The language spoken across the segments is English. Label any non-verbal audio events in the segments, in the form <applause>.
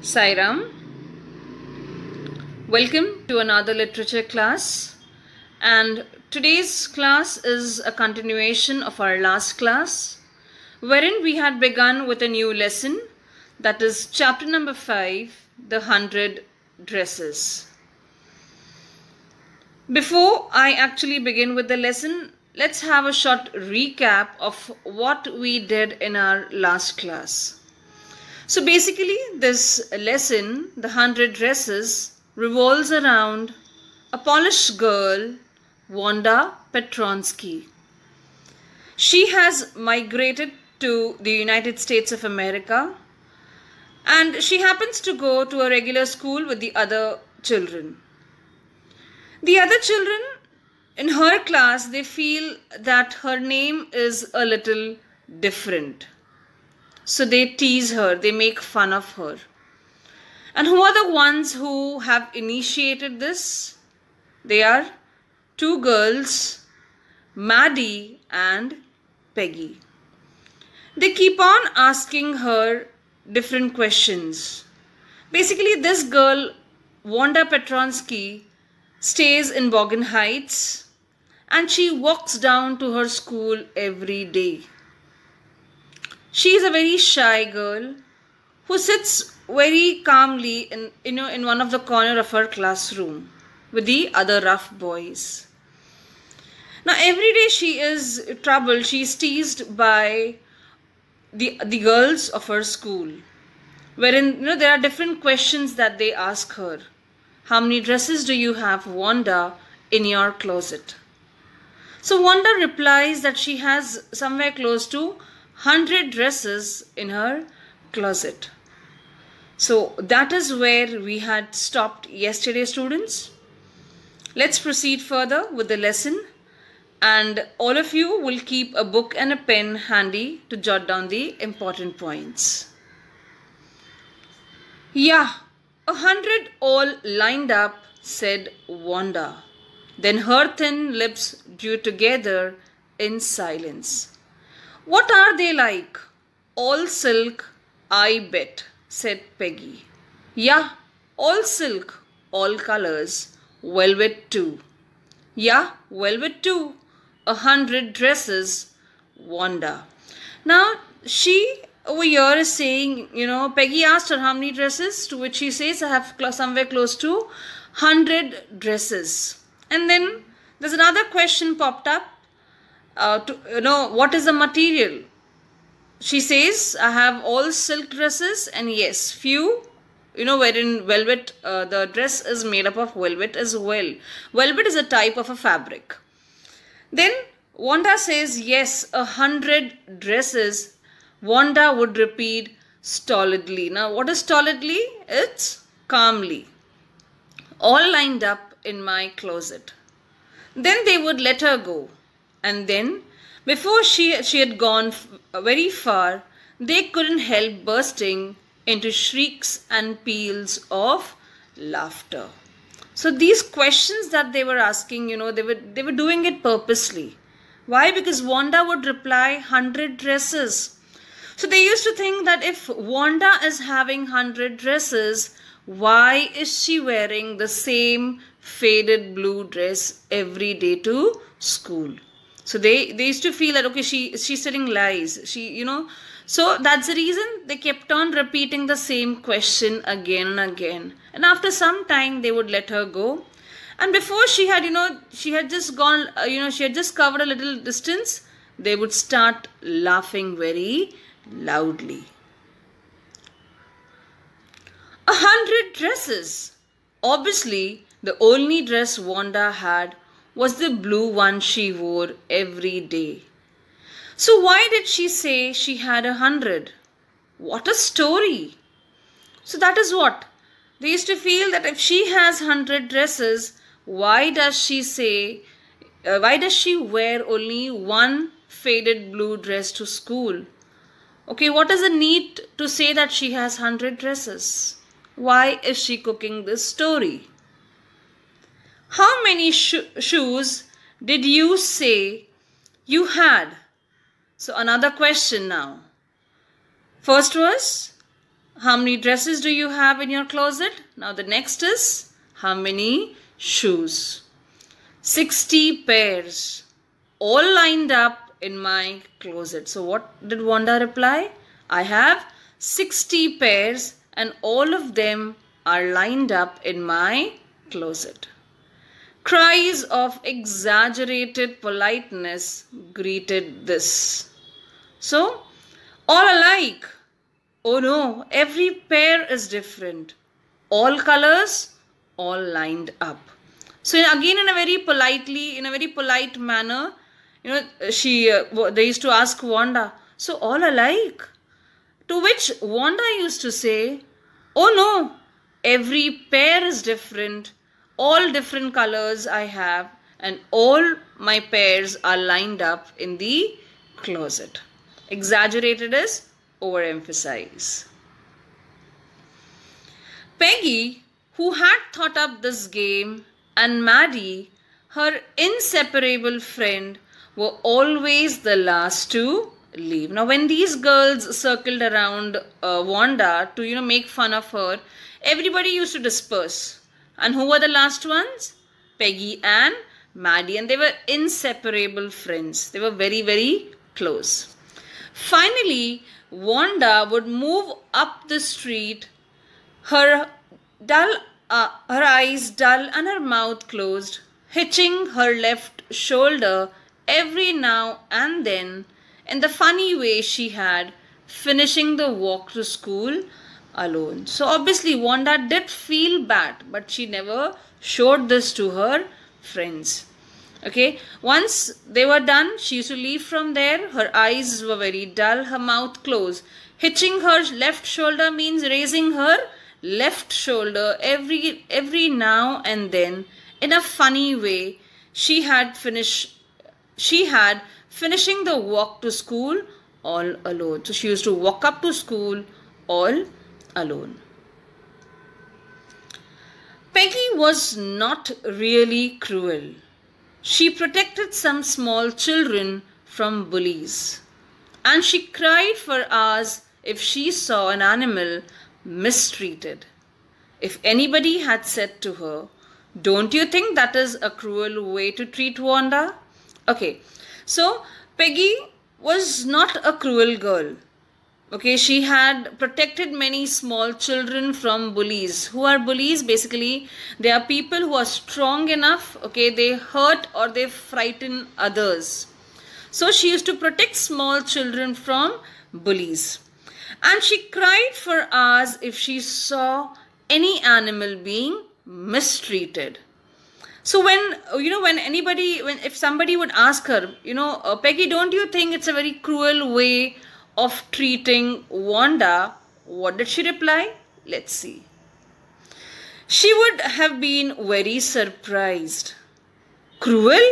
Sairam. Welcome to another literature class and today's class is a continuation of our last class wherein we had begun with a new lesson that is chapter number 5 the 100 dresses. Before I actually begin with the lesson let's have a short recap of what we did in our last class. So basically this lesson, the hundred dresses, revolves around a Polish girl, Wanda Petronsky. She has migrated to the United States of America and she happens to go to a regular school with the other children. The other children in her class, they feel that her name is a little different. So they tease her, they make fun of her. And who are the ones who have initiated this? They are two girls, Maddie and Peggy. They keep on asking her different questions. Basically, this girl, Wanda Petronsky, stays in Bogin Heights and she walks down to her school every day she is a very shy girl who sits very calmly in you know in one of the corner of her classroom with the other rough boys now every day she is troubled she is teased by the the girls of her school wherein you know there are different questions that they ask her how many dresses do you have wanda in your closet so wanda replies that she has somewhere close to 100 dresses in her closet. So that is where we had stopped yesterday students. Let's proceed further with the lesson and all of you will keep a book and a pen handy to jot down the important points. Yeah, a hundred all lined up, said Wanda. Then her thin lips drew together in silence. What are they like? All silk, I bet, said Peggy. Yeah, all silk, all colors, velvet too. Yeah, velvet too. A hundred dresses, Wanda. Now, she over here is saying, you know, Peggy asked her how many dresses, to which she says, I have somewhere close to 100 dresses. And then there's another question popped up uh, to, you know, what is the material? She says, I have all silk dresses and yes, few, you know, wherein velvet, uh, the dress is made up of velvet as well. Velvet is a type of a fabric. Then Wanda says, yes, a hundred dresses. Wanda would repeat stolidly. Now, what is stolidly? It's calmly. All lined up in my closet. Then they would let her go. And then, before she, she had gone very far, they couldn't help bursting into shrieks and peals of laughter. So these questions that they were asking, you know, they were they were doing it purposely. Why? Because Wanda would reply 100 dresses. So they used to think that if Wanda is having 100 dresses, why is she wearing the same faded blue dress every day to school? so they they used to feel that okay she she's telling lies she you know so that's the reason they kept on repeating the same question again and again and after some time they would let her go and before she had you know she had just gone uh, you know she had just covered a little distance they would start laughing very loudly a hundred dresses obviously the only dress wanda had was the blue one she wore every day. So why did she say she had a hundred? What a story! So that is what. They used to feel that if she has hundred dresses, why does she say, uh, why does she wear only one faded blue dress to school? Okay, what is the need to say that she has hundred dresses? Why is she cooking this story? How many shoes did you say you had? So another question now. First was, how many dresses do you have in your closet? Now the next is, how many shoes? 60 pairs all lined up in my closet. So what did Wanda reply? I have 60 pairs and all of them are lined up in my closet. Cries of exaggerated politeness greeted this. So, all alike. Oh no, every pair is different. All colors, all lined up. So again, in a very politely, in a very polite manner, you know, she uh, they used to ask Wanda. So all alike. To which Wanda used to say, "Oh no, every pair is different all different colors I have and all my pairs are lined up in the closet. Exaggerated is overemphasize. Peggy, who had thought up this game, and Maddie, her inseparable friend, were always the last to leave. Now, when these girls circled around uh, Wanda to, you know, make fun of her, everybody used to disperse and who were the last ones? Peggy and Maddie. And they were inseparable friends. They were very, very close. Finally, Wanda would move up the street, her dull, uh, her eyes dull and her mouth closed, hitching her left shoulder every now and then in the funny way she had, finishing the walk to school alone. So obviously Wanda did feel bad but she never showed this to her friends. Okay, once they were done, she used to leave from there. Her eyes were very dull, her mouth closed. Hitching her left shoulder means raising her left shoulder every every now and then in a funny way. She had finished she had finishing the walk to school all alone. So she used to walk up to school all alone. Peggy was not really cruel. She protected some small children from bullies. And she cried for hours if she saw an animal mistreated. If anybody had said to her, Don't you think that is a cruel way to treat Wanda? Okay, so Peggy was not a cruel girl okay she had protected many small children from bullies who are bullies basically they are people who are strong enough okay they hurt or they frighten others so she used to protect small children from bullies and she cried for hours if she saw any animal being mistreated so when you know when anybody when if somebody would ask her you know oh, peggy don't you think it's a very cruel way of treating Wanda, what did she reply? Let's see. She would have been very surprised. Cruel?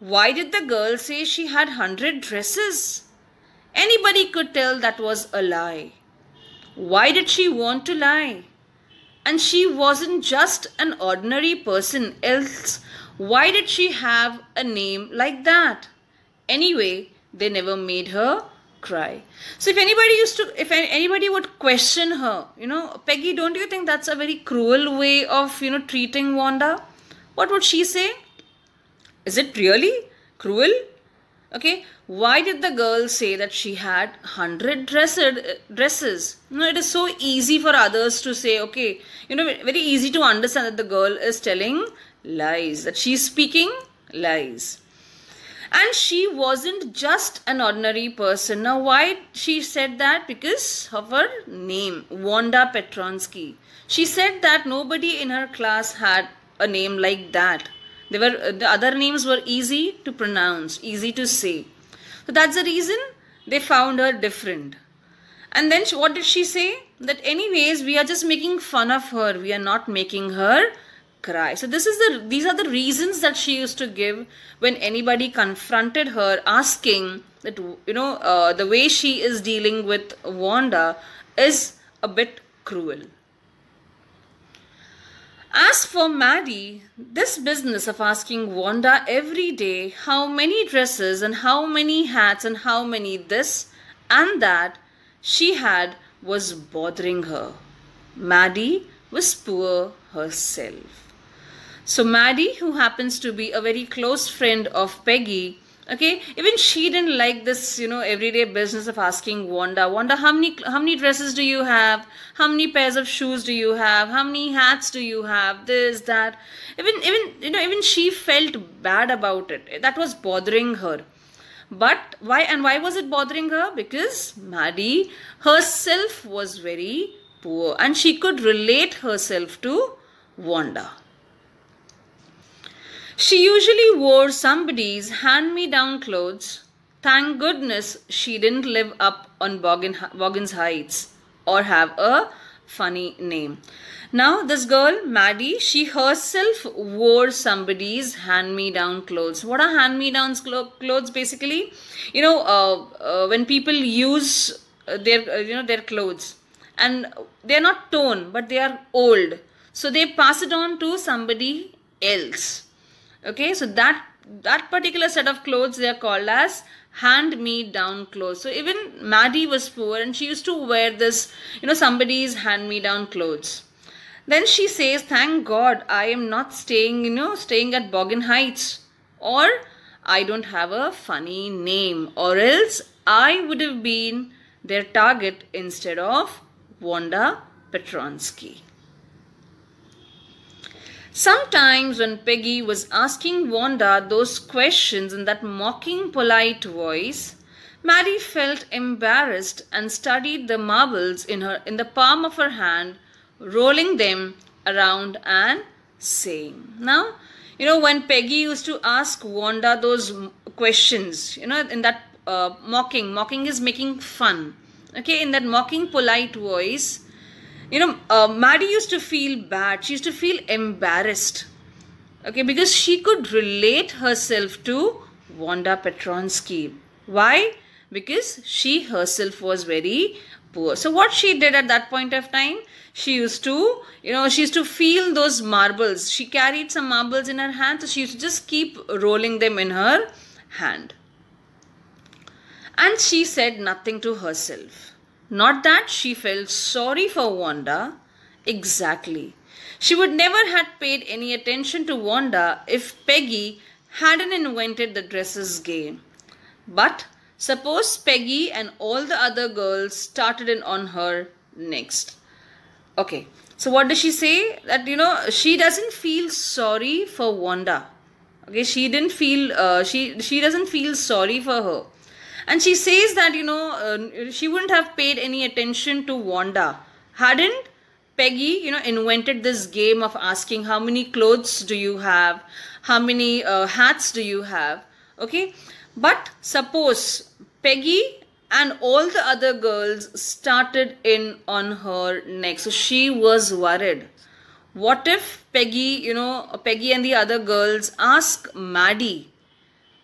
Why did the girl say she had 100 dresses? Anybody could tell that was a lie. Why did she want to lie? And she wasn't just an ordinary person, else, why did she have a name like that? Anyway, they never made her cry so if anybody used to if anybody would question her you know peggy don't you think that's a very cruel way of you know treating wanda what would she say is it really cruel okay why did the girl say that she had 100 dresses dresses you know it is so easy for others to say okay you know very easy to understand that the girl is telling lies that she's speaking lies and she wasn't just an ordinary person now why she said that because of her name wanda petronsky she said that nobody in her class had a name like that they were uh, the other names were easy to pronounce easy to say so that's the reason they found her different and then she, what did she say that anyways we are just making fun of her we are not making her cry. So this is the these are the reasons that she used to give when anybody confronted her asking that you know uh, the way she is dealing with Wanda is a bit cruel. As for Maddie, this business of asking Wanda every day how many dresses and how many hats and how many this and that she had was bothering her. Maddie was poor herself. So Maddie, who happens to be a very close friend of Peggy, okay even she didn't like this you know everyday business of asking wanda wanda how many how many dresses do you have how many pairs of shoes do you have how many hats do you have this that even even you know even she felt bad about it that was bothering her but why and why was it bothering her because maddie herself was very poor and she could relate herself to wanda she usually wore somebody's hand me down clothes. Thank goodness she didn't live up on Boggins Heights or have a funny name. Now, this girl, Maddie, she herself wore somebody's hand me down clothes. What are hand me down clothes basically? You know, uh, uh, when people use uh, their, uh, you know, their clothes and they're not torn, but they are old. So they pass it on to somebody else okay so that that particular set of clothes they are called as hand me down clothes so even maddie was poor and she used to wear this you know somebody's hand me down clothes then she says thank god i am not staying you know staying at boggin heights or i don't have a funny name or else i would have been their target instead of wanda petronsky Sometimes when Peggy was asking Wanda those questions in that mocking polite voice, Maddie felt embarrassed and studied the marbles in her in the palm of her hand, rolling them around and saying. Now, you know when Peggy used to ask Wanda those questions, you know in that uh, mocking, mocking is making fun. Okay, in that mocking polite voice, you know, uh, Maddie used to feel bad. She used to feel embarrassed. Okay, because she could relate herself to Wanda Petronsky. Why? Because she herself was very poor. So what she did at that point of time, she used to, you know, she used to feel those marbles. She carried some marbles in her hand, so she used to just keep rolling them in her hand. And she said nothing to herself. Not that she felt sorry for Wanda, exactly. She would never have paid any attention to Wanda if Peggy hadn't invented the dresses game. But suppose Peggy and all the other girls started in on her next. Okay, so what does she say? That, you know, she doesn't feel sorry for Wanda. Okay, she didn't feel, uh, she, she doesn't feel sorry for her. And she says that, you know, uh, she wouldn't have paid any attention to Wanda hadn't Peggy, you know, invented this game of asking how many clothes do you have, how many uh, hats do you have, okay? But suppose Peggy and all the other girls started in on her neck. So she was worried. What if Peggy, you know, Peggy and the other girls ask Maddie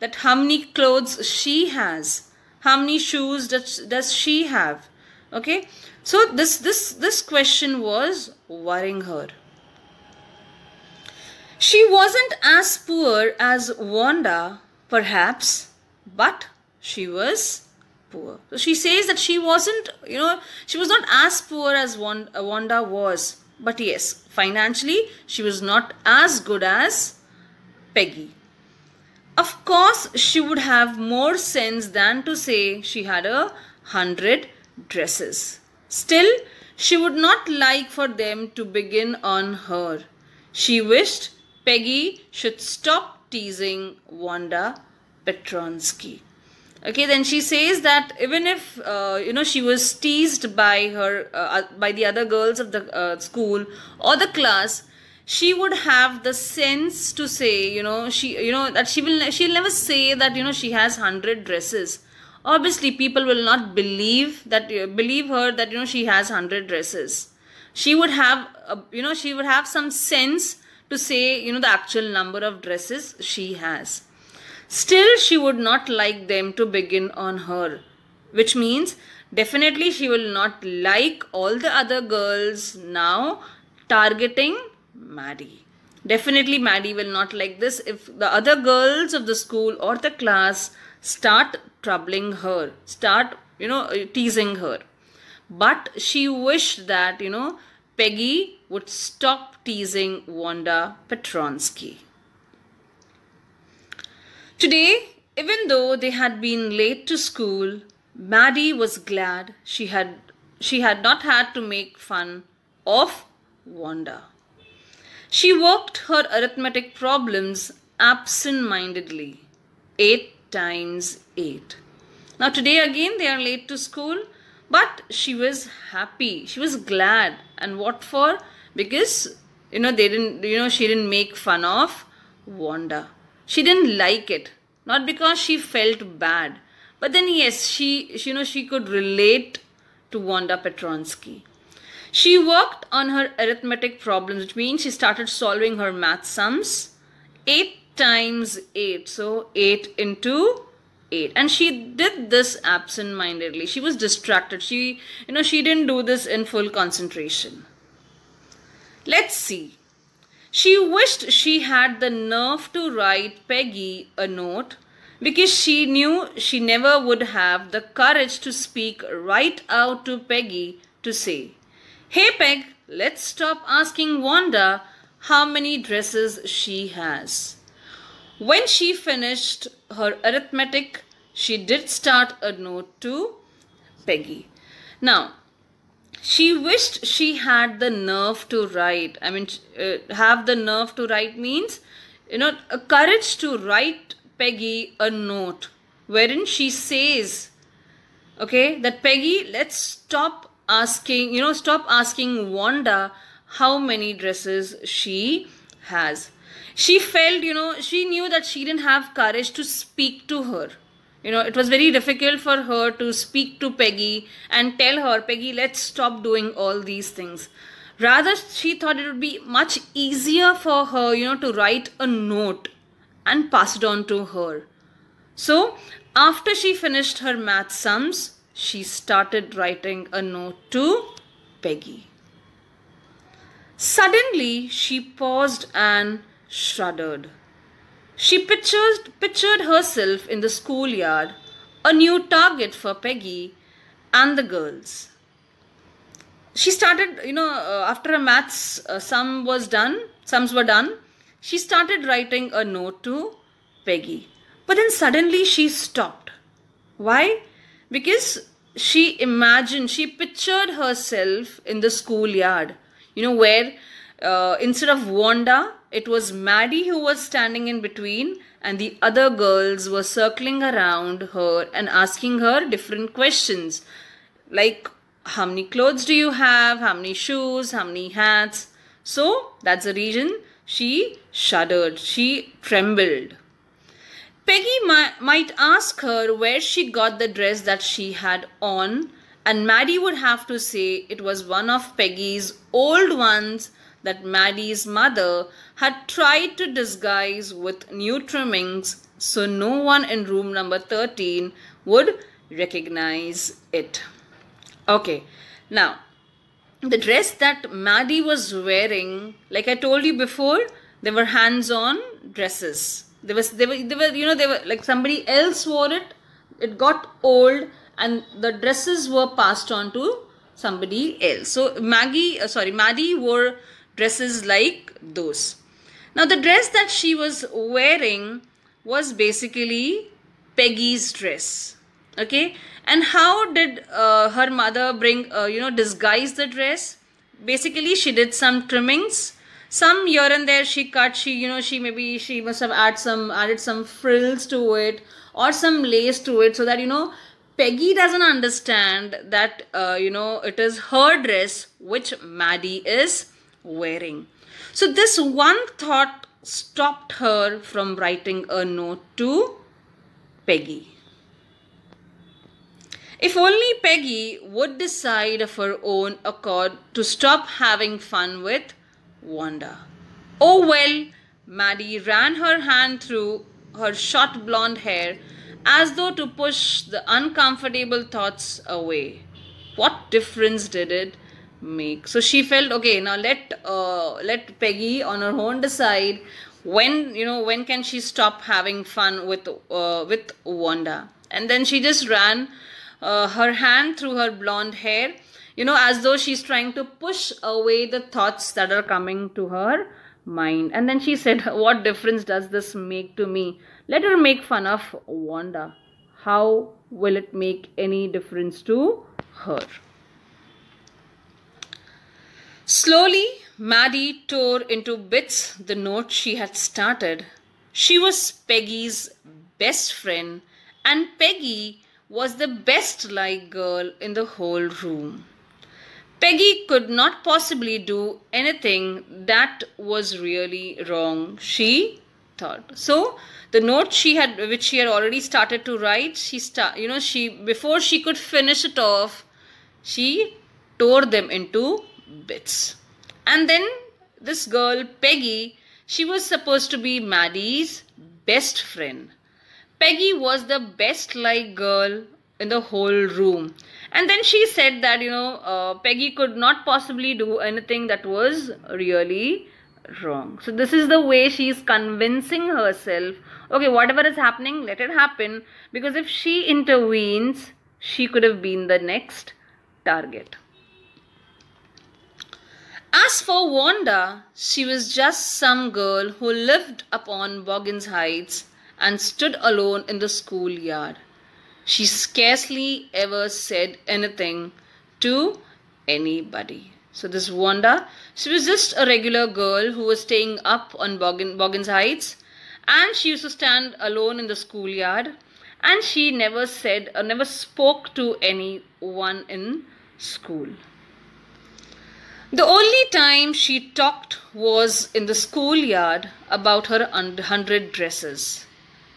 that how many clothes she has how many shoes does, does she have okay so this this this question was worrying her she wasn't as poor as wanda perhaps but she was poor so she says that she wasn't you know she was not as poor as wanda was but yes financially she was not as good as peggy of course, she would have more sense than to say she had a hundred dresses. Still, she would not like for them to begin on her. She wished Peggy should stop teasing Wanda Petronsky. Okay, then she says that even if uh, you know she was teased by her uh, by the other girls of the uh, school or the class, she would have the sense to say you know she you know that she will she'll never say that you know she has 100 dresses obviously people will not believe that uh, believe her that you know she has 100 dresses she would have uh, you know she would have some sense to say you know the actual number of dresses she has still she would not like them to begin on her which means definitely she will not like all the other girls now targeting Maddie. Definitely Maddie will not like this if the other girls of the school or the class start troubling her, start, you know, uh, teasing her. But she wished that, you know, Peggy would stop teasing Wanda Petronsky. Today, even though they had been late to school, Maddie was glad she had she had not had to make fun of Wanda. She worked her arithmetic problems absent-mindedly. 8 times 8. Now today again they are late to school but she was happy. She was glad and what for? Because you know they didn't you know she didn't make fun of Wanda. She didn't like it. Not because she felt bad. But then yes, she you know she could relate to Wanda Petronsky. She worked on her arithmetic problems, which means she started solving her math sums. 8 times 8. So 8 into 8. And she did this absent-mindedly. She was distracted. She, you know, she didn't do this in full concentration. Let's see. She wished she had the nerve to write Peggy a note because she knew she never would have the courage to speak right out to Peggy to say, Hey Peg, let's stop asking Wanda how many dresses she has. When she finished her arithmetic, she did start a note to Peggy. Now, she wished she had the nerve to write. I mean, uh, have the nerve to write means, you know, a courage to write Peggy a note wherein she says, okay, that Peggy, let's stop asking, you know, stop asking Wanda how many dresses she has. She felt, you know, she knew that she didn't have courage to speak to her. You know, it was very difficult for her to speak to Peggy and tell her, Peggy, let's stop doing all these things. Rather, she thought it would be much easier for her, you know, to write a note and pass it on to her. So, after she finished her math sums, she started writing a note to Peggy. Suddenly, she paused and shuddered. She pictured, pictured herself in the schoolyard, a new target for Peggy and the girls. She started, you know, uh, after a maths uh, sum was done, sums were done, she started writing a note to Peggy. But then suddenly she stopped. Why? because she imagined, she pictured herself in the schoolyard, you know, where uh, instead of Wanda, it was Maddie who was standing in between, and the other girls were circling around her and asking her different questions like, how many clothes do you have? How many shoes? How many hats? So that's the reason she shuddered, she trembled. Peggy might ask her where she got the dress that she had on, and Maddie would have to say it was one of Peggy's old ones that Maddie's mother had tried to disguise with new trimmings so no one in room number 13 would recognize it. Okay, now the dress that Maddie was wearing, like I told you before, they were hands on dresses there was, they were, they were, you know, they were like somebody else wore it. It got old and the dresses were passed on to somebody else. So Maggie, uh, sorry, Maddie wore dresses like those. Now the dress that she was wearing was basically Peggy's dress. Okay. And how did uh, her mother bring, uh, you know, disguise the dress? Basically, she did some trimmings some here and there she cut she you know she maybe she must have added some added some frills to it or some lace to it so that you know Peggy doesn't understand that uh, you know it is her dress which Maddie is wearing. So this one thought stopped her from writing a note to Peggy. If only Peggy would decide of her own accord to stop having fun with Wanda. Oh well, Maddie ran her hand through her short blonde hair as though to push the uncomfortable thoughts away. What difference did it make? So she felt okay. Now let uh, let Peggy on her own decide when you know when can she stop having fun with uh, with Wanda. And then she just ran uh, her hand through her blonde hair you know as though she's trying to push away the thoughts that are coming to her mind and then she said <laughs> what difference does this make to me let her make fun of wanda how will it make any difference to her slowly maddie tore into bits the note she had started she was peggy's best friend and peggy was the best liked girl in the whole room Peggy could not possibly do anything that was really wrong, she thought. So the note she had which she had already started to write, she start you know, she before she could finish it off, she tore them into bits. And then this girl, Peggy, she was supposed to be Maddie's best friend. Peggy was the best liked girl in the whole room and then she said that you know uh, peggy could not possibly do anything that was really wrong so this is the way she is convincing herself okay whatever is happening let it happen because if she intervenes she could have been the next target as for Wanda, she was just some girl who lived upon Boggins Heights and stood alone in the schoolyard. She scarcely ever said anything to anybody. So this Wanda, she was just a regular girl who was staying up on Boggin, Boggins Heights and she used to stand alone in the schoolyard and she never said or uh, never spoke to anyone in school. The only time she talked was in the schoolyard about her hundred dresses.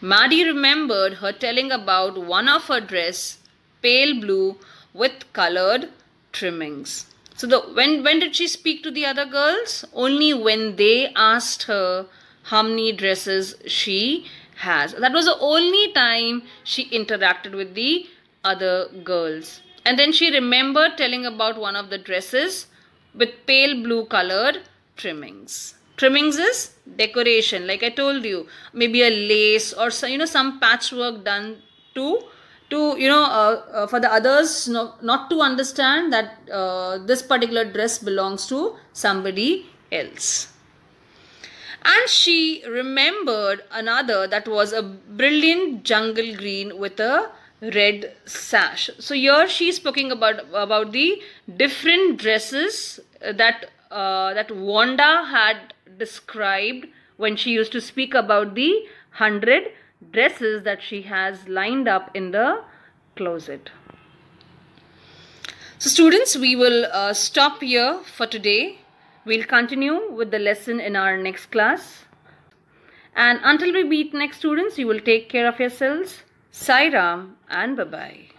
Maddie remembered her telling about one of her dress, pale blue with colored trimmings. So the when when did she speak to the other girls? Only when they asked her how many dresses she has. That was the only time she interacted with the other girls. And then she remembered telling about one of the dresses with pale blue colored trimmings. Trimmings is decoration. Like I told you, maybe a lace or so, you know some patchwork done to to you know uh, uh, for the others no, not to understand that uh, this particular dress belongs to somebody else and she remembered another that was a brilliant jungle green with a red sash so here she is talking about about the different dresses that uh, that wanda had described when she used to speak about the hundred dresses that she has lined up in the closet. So students, we will uh, stop here for today. We'll continue with the lesson in our next class. And until we meet next students, you will take care of yourselves. Sairam and bye-bye.